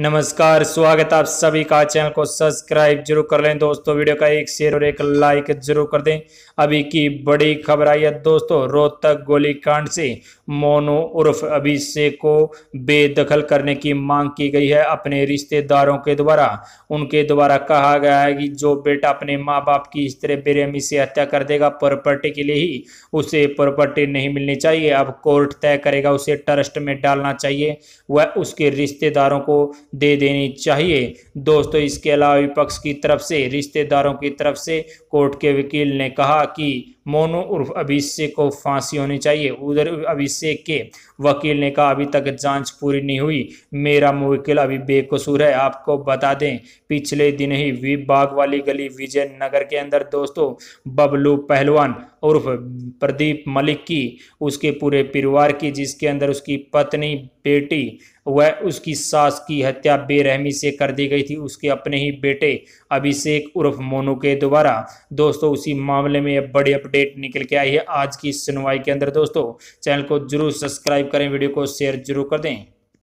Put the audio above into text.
नमस्कार स्वागत आप सभी का चैनल को सब्सक्राइब जरूर कर लें दोस्तों वीडियो का एक शेयर और एक लाइक जरूर कर दें अभी की बड़ी खबर आई है दोस्तों रोहतक गोलीकांड से मोनू उर्फ अभिषेक को बेदखल करने की मांग की गई है अपने रिश्तेदारों के द्वारा उनके द्वारा कहा गया है कि जो बेटा अपने माँ बाप की इस तरह बेरहमी से हत्या कर देगा प्रॉपर्टी के लिए ही उसे प्रॉपर्टी नहीं मिलनी चाहिए अब कोर्ट तय करेगा उसे ट्रस्ट में डालना चाहिए वह उसके रिश्तेदारों को दे देनी चाहिए दोस्तों इसके अलावा विपक्ष की तरफ से रिश्तेदारों की तरफ से कोर्ट के वकील ने कहा कि मोनू उर्फ अभिषेक को फांसी होनी चाहिए उधर अभिषेक के वकील ने कहा अभी तक जांच पूरी नहीं हुई मेरा मुवकिल अभी बेकसूर है आपको बता दें पिछले दिन ही विभाग वाली गली विजय नगर के अंदर दोस्तों बबलू पहलवान उर्फ प्रदीप मलिक की उसके पूरे परिवार की जिसके अंदर उसकी पत्नी बेटी वह उसकी सास की हत्या बेरहमी से कर दी गई थी उसके अपने ही बेटे अभिषेक उर्फ मोनू के द्वारा दोस्तों उसी मामले में बड़ी अपडेट अपडेट निकल के आई है आज की सुनवाई के अंदर दोस्तों चैनल को जरूर सब्सक्राइब करें वीडियो को शेयर जरूर कर दें